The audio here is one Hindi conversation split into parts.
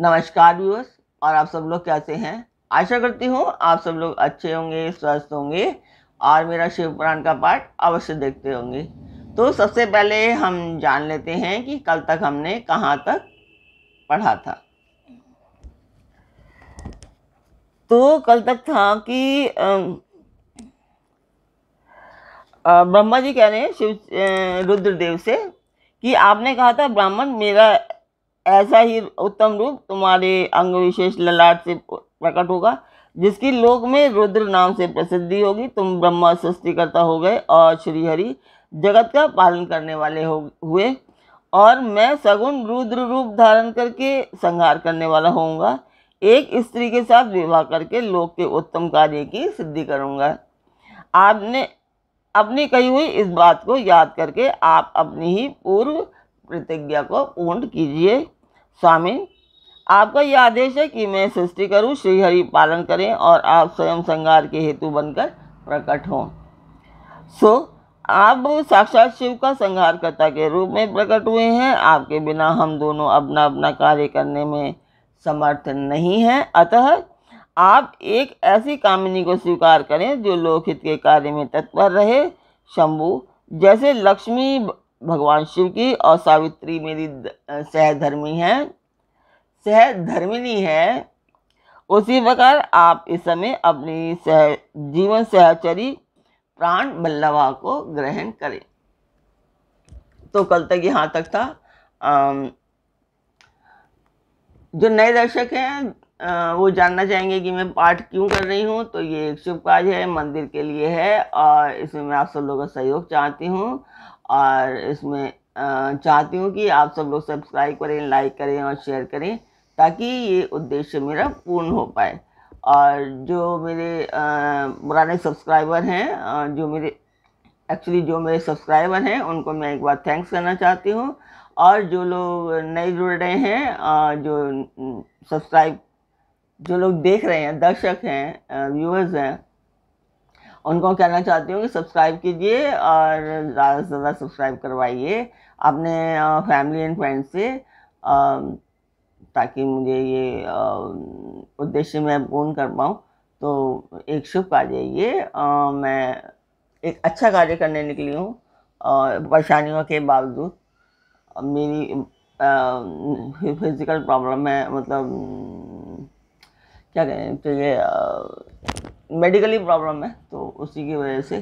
नमस्कार व्यूअर्स और आप सब लोग कैसे हैं आशा करती हूँ आप सब लोग अच्छे होंगे स्वस्थ होंगे और मेरा शिव पुराण का पाठ अवश्य देखते होंगे तो सबसे पहले हम जान लेते हैं कि कल तक हमने कहाँ तक पढ़ा था तो कल तक था कि ब्रह्मा जी कह रहे हैं शिव रुद्रदेव से कि आपने कहा था ब्राह्मण मेरा ऐसा ही उत्तम रूप तुम्हारे अंग विशेष ललाट से प्रकट होगा जिसकी लोक में रुद्र नाम से प्रसिद्धि होगी तुम ब्रह्मा सृष्टिकर्ता हो गए और श्रीहरि जगत का पालन करने वाले हो हुए और मैं सगुण रुद्र रूप धारण करके संहार करने वाला होऊंगा एक स्त्री के साथ विवाह करके लोक के उत्तम कार्य की सिद्धि करूंगा आपने अपनी कही हुई इस बात को याद करके आप अपनी ही पूर्व प्रतिज्ञा को पूर्ण कीजिए स्वामी आपका यह आदेश है कि मैं सृष्टि करूं श्रीहरि पालन करें और आप स्वयं श्रृंगार के हेतु बनकर प्रकट हों सो आप साक्षात शिव का संहारकर्ता के रूप में प्रकट हुए हैं आपके बिना हम दोनों अपना अपना कार्य करने में समर्थ नहीं हैं अतः आप एक ऐसी कामिनी को स्वीकार करें जो लोकहित के कार्य में तत्पर रहे शंभु जैसे लक्ष्मी भगवान शिव की और सावित्री मेरी सहधर्मी है सहधर्मिनी है उसी प्रकार आप इस समय अपनी सह जीवन सहचरी प्राण बल्लभा को ग्रहण करें तो कल तक यहाँ तक था जो नए दर्शक हैं वो जानना चाहेंगे कि मैं पाठ क्यों कर रही हूँ तो ये एक शुभ कार्य है मंदिर के लिए है और इसमें मैं आप सब लोगों का सहयोग चाहती हूँ और इसमें चाहती हूँ कि आप सब लोग सब्सक्राइब करें लाइक करें और शेयर करें ताकि ये उद्देश्य मेरा पूर्ण हो पाए और जो मेरे पुराने सब्सक्राइबर हैं जो मेरे एक्चुअली जो मेरे सब्सक्राइबर हैं उनको मैं एक बार थैंक्स करना चाहती हूँ और जो लोग नए जुड़ रहे हैं जो सब्सक्राइब जो लोग देख रहे हैं दर्शक हैं व्यूअर्स हैं उनको कहना चाहती हूँ कि सब्सक्राइब कीजिए और ज़्यादा से ज़्यादा सब्सक्राइब करवाइए अपने फैमिली एंड फ्रेंड्स से ताकि मुझे ये उद्देश्य मैं पूर्ण कर पाऊँ तो एक शुभ कार्य ये मैं एक अच्छा कार्य करने निकली हूँ परेशानियों के बावजूद मेरी फिजिकल प्रॉब्लम है मतलब क्या कहें तो ये मेडिकली प्रॉब्लम है तो उसी की वजह से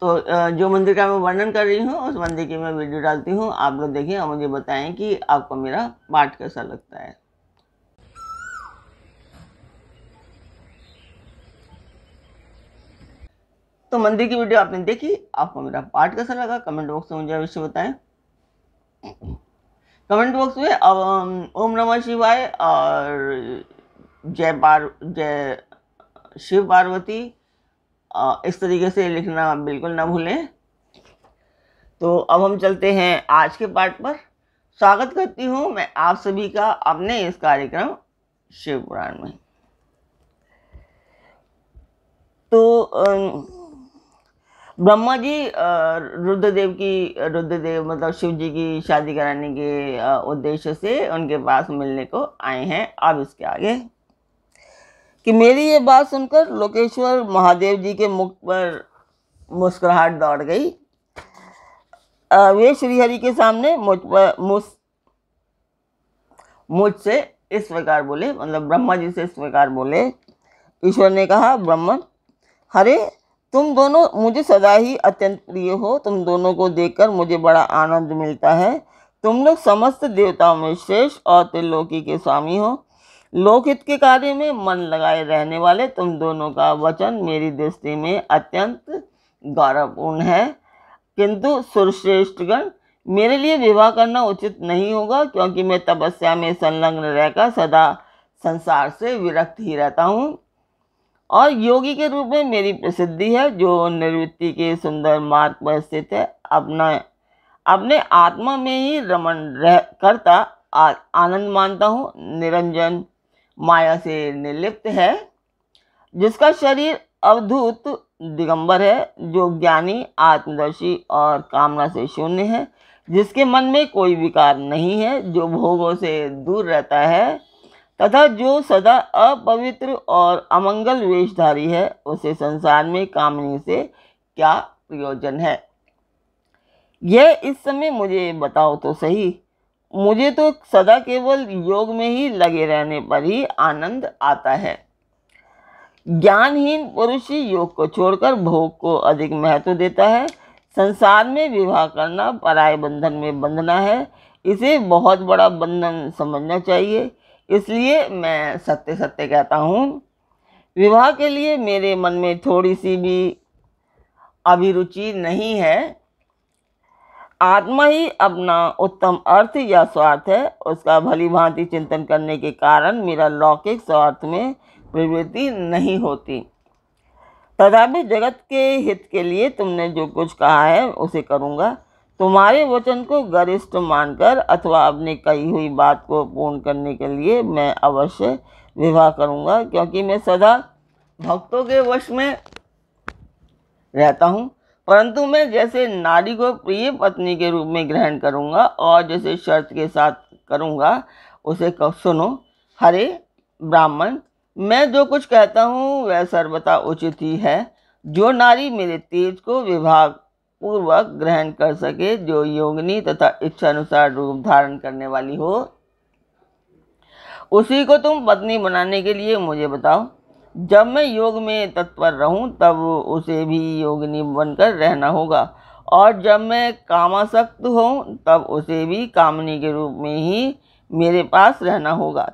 तो जो मंदिर का मैं वर्णन कर रही हूँ उस मंदिर की मैं वीडियो डालती हूँ आप लोग देखें और मुझे बताएं कि आपको मेरा पाठ कैसा लगता है तो मंदिर की वीडियो आपने देखी आपको मेरा पाठ कैसा लगा कमेंट बॉक्स में मुझे अवश्य बताएं कमेंट बॉक्स में ओम नमः शिवाय और जय पार जय शिव पार्वती इस तरीके से लिखना बिल्कुल ना भूलें तो अब हम चलते हैं आज के पाठ पर स्वागत करती हूँ मैं आप सभी का अपने इस कार्यक्रम शिव पुराण में तो ब्रह्मा जी रुद्रदेव की रुद्रदेव मतलब शिव जी की शादी कराने के उद्देश्य से उनके पास मिलने को आए हैं अब इसके आगे कि मेरी ये बात सुनकर लोकेश्वर महादेव जी के मुख पर मुस्कुराहट दौड़ गई वे श्रीहरि के सामने मुझ पर मुझ मुझसे इस प्रकार बोले मतलब ब्रह्मा जी से इस प्रकार बोले ईश्वर ने कहा ब्रह्म हरे तुम दोनों मुझे सदा ही अत्यंत प्रिय हो तुम दोनों को देखकर मुझे बड़ा आनंद मिलता है तुम लोग समस्त देवताओं में श्रेष्ठ और त्रिलोकी के स्वामी हो लोकहित के कार्य में मन लगाए रहने वाले तुम दोनों का वचन मेरी दृष्टि में अत्यंत गौरवपूर्ण है किंतु सुरश्रेष्ठगण मेरे लिए विवाह करना उचित नहीं होगा क्योंकि मैं तपस्या में संलग्न रहकर सदा संसार से विरक्त ही रहता हूँ और योगी के रूप में मेरी प्रसिद्धि है जो निवृत्ति के सुंदर मार्ग पर स्थित है अपना अपने आत्मा में ही रमन रह करता आनंद मानता हूँ निरंजन माया से निर्लिप्त है जिसका शरीर अवधूत दिगंबर है जो ज्ञानी आत्मदर्शी और कामना से शून्य है जिसके मन में कोई विकार नहीं है जो भोगों से दूर रहता है तथा जो सदा अपवित्र और अमंगल वेशधारी है उसे संसार में कामनी से क्या प्रयोजन है यह इस समय मुझे बताओ तो सही मुझे तो सदा केवल योग में ही लगे रहने पर ही आनंद आता है ज्ञानहीन पुरुष योग को छोड़कर भोग को अधिक महत्व देता है संसार में विवाह करना पराय बंधन में बंधना है इसे बहुत बड़ा बंधन समझना चाहिए इसलिए मैं सत्य सत्य कहता हूँ विवाह के लिए मेरे मन में थोड़ी सी भी अभिरुचि नहीं है आत्मा ही अपना उत्तम अर्थ या स्वार्थ है उसका भली भांति चिंतन करने के कारण मेरा लौकिक स्वार्थ में प्रवृत्ति नहीं होती तथापि जगत के हित के लिए तुमने जो कुछ कहा है उसे करूँगा तुम्हारे वचन को गरिष्ठ मानकर अथवा अपनी कही हुई बात को पूर्ण करने के लिए मैं अवश्य विवाह करूँगा क्योंकि मैं सदा भक्तों के वश में रहता हूँ परंतु मैं जैसे नारी को प्रिय पत्नी के रूप में ग्रहण करूँगा और जैसे शर्त के साथ करूँगा उसे कह सुनो हरे ब्राह्मण मैं जो कुछ कहता हूँ वह सर्वथा उचित ही है जो नारी मेरे तेज को विभाग पूर्वक ग्रहण कर सके जो योगनी तथा इच्छा अनुसार रूप धारण करने वाली हो उसी को तुम पत्नी बनाने के लिए मुझे बताओ जब मैं योग में तत्पर रहूं तब उसे भी योगिनी बनकर रहना होगा और जब मैं कामासक्त हूं तब उसे भी कामनी के रूप में ही मेरे पास रहना होगा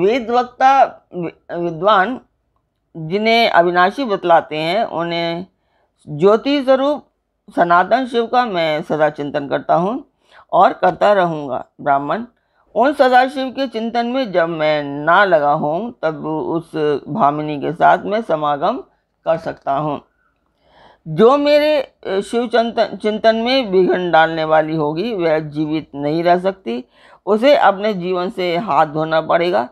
वेद वक्ता विद्वान जिन्हें अविनाशी बतलाते हैं उन्हें ज्योति स्वरूप सनातन शिव का मैं सदा चिंतन करता हूँ और करता रहूँगा ब्राह्मण उन सदाशिव के चिंतन में जब मैं ना लगा हूँ तब उस भामिनी के साथ मैं समागम कर सकता हूँ जो मेरे शिव चिंतन में विघन डालने वाली होगी वह जीवित नहीं रह सकती उसे अपने जीवन से हाथ धोना पड़ेगा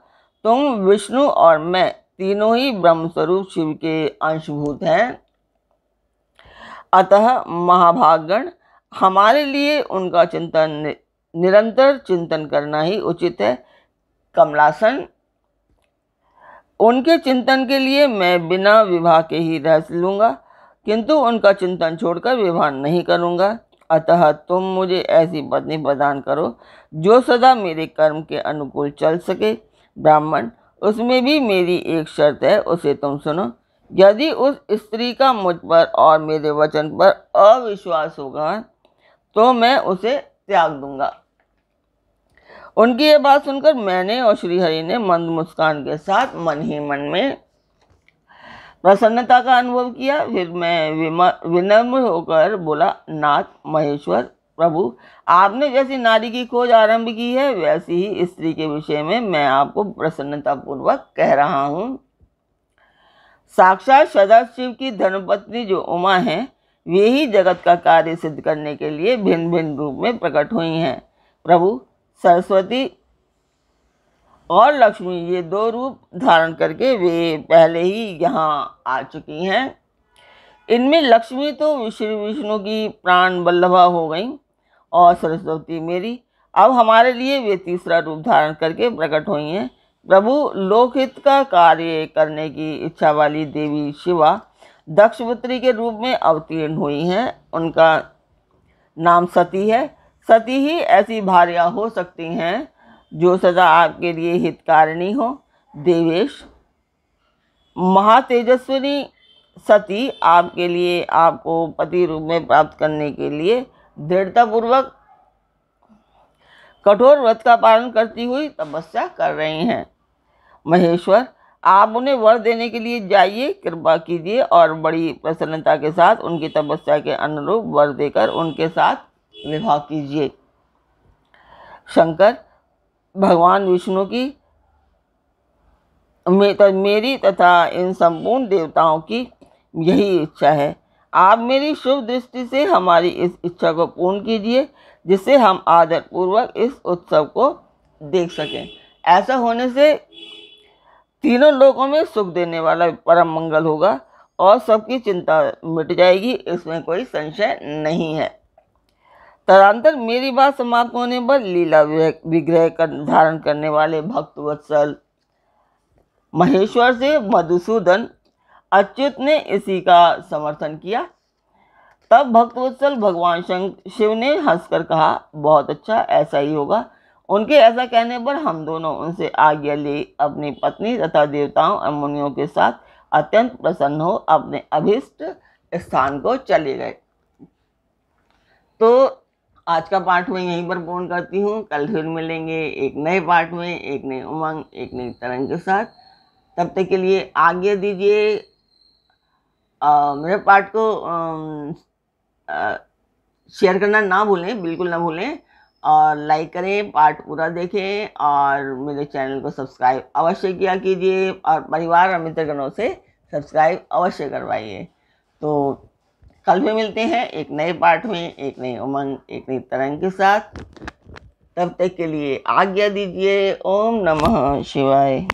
तुम विष्णु और मैं तीनों ही ब्रह्मस्वरूप शिव के अंशभूत हैं अतः महाभागण हमारे लिए उनका चिंतन निरंतर चिंतन करना ही उचित है कमलासन उनके चिंतन के लिए मैं बिना विवाह के ही रह लूँगा किंतु उनका चिंतन छोड़कर विवाह नहीं करूँगा अतः तुम मुझे ऐसी पत्नी प्रदान करो जो सदा मेरे कर्म के अनुकूल चल सके ब्राह्मण उसमें भी मेरी एक शर्त है उसे तुम सुनो यदि उस स्त्री का मुझ पर और मेरे वचन पर अविश्वास होगा तो मैं उसे त्याग दूंगा उनकी ये बात सुनकर मैंने और श्रीहरि ने मंद मुस्कान के साथ मन ही मन में प्रसन्नता का अनुभव किया फिर मैं विनम्र होकर बोला नाथ महेश्वर प्रभु आपने जैसी नारी की खोज आरंभ की है वैसी ही स्त्री के विषय में मैं आपको प्रसन्नतापूर्वक कह रहा हूँ साक्षात सदा शिव की धर्मपत्नी जो उमा है वे ही जगत का कार्य सिद्ध करने के लिए भिन्न भिन्न रूप में प्रकट हुई हैं प्रभु सरस्वती और लक्ष्मी ये दो रूप धारण करके वे पहले ही यहाँ आ चुकी हैं इनमें लक्ष्मी तो श्री विष्णु की प्राण बल्लभा हो गई और सरस्वती मेरी अब हमारे लिए वे तीसरा रूप धारण करके प्रकट हुई हैं प्रभु लोकहित का कार्य करने की इच्छा वाली देवी शिवा दक्षपुत्री के रूप में अवतीर्ण हुई हैं उनका नाम सती है सती ही ऐसी भार्या हो सकती हैं जो सदा आपके लिए हितकारिणी हो देवेश महातेजस्विनी सती आपके लिए आपको पति रूप में प्राप्त करने के लिए दृढ़तापूर्वक कठोर व्रत का पालन करती हुई तपस्या कर रही हैं महेश्वर आप उन्हें वर देने के लिए जाइए कृपा कीजिए और बड़ी प्रसन्नता के साथ उनकी तपस्या के अनुरूप वर देकर उनके साथ विवाह कीजिए शंकर भगवान विष्णु की मेरी तथा इन संपूर्ण देवताओं की यही इच्छा है आप मेरी शुभ दृष्टि से हमारी इस इच्छा को पूर्ण कीजिए जिससे हम आदरपूर्वक इस उत्सव को देख सकें ऐसा होने से तीनों लोगों में सुख देने वाला परम मंगल होगा और सबकी चिंता मिट जाएगी इसमें कोई संशय नहीं है तदंतर मेरी बात समाप्त होने पर लीला विग्रह कर धारण करने वाले भक्त वत्सल महेश्वर से मधुसूदन अच्युत ने इसी का समर्थन किया तब भक्तवत्सल भगवान शंकर शिव ने हंसकर कहा बहुत अच्छा ऐसा ही होगा उनके ऐसा कहने पर हम दोनों उनसे आज्ञा ले अपनी पत्नी तथा देवताओं और मुनियों के साथ अत्यंत प्रसन्न हो अपने अभिष्ट स्थान को चले गए तो आज का पाठ मैं यहीं पर पूर्ण करती हूँ कल फिर मिलेंगे एक नए पाठ में एक नए उमंग एक नई तरंग के साथ तब तक के लिए आज्ञा दीजिए मेरे पार्ट को शेयर करना ना भूलें बिल्कुल ना भूलें और लाइक करें पार्ट पूरा देखें और मेरे चैनल को सब्सक्राइब अवश्य किया कीजिए और परिवार और मित्रगणों से सब्सक्राइब अवश्य करवाइए तो कल भी मिलते हैं एक नए पाठ में एक नई उमंग एक नई तरंग के साथ तब तक के लिए आज्ञा दीजिए ओम नमः शिवाय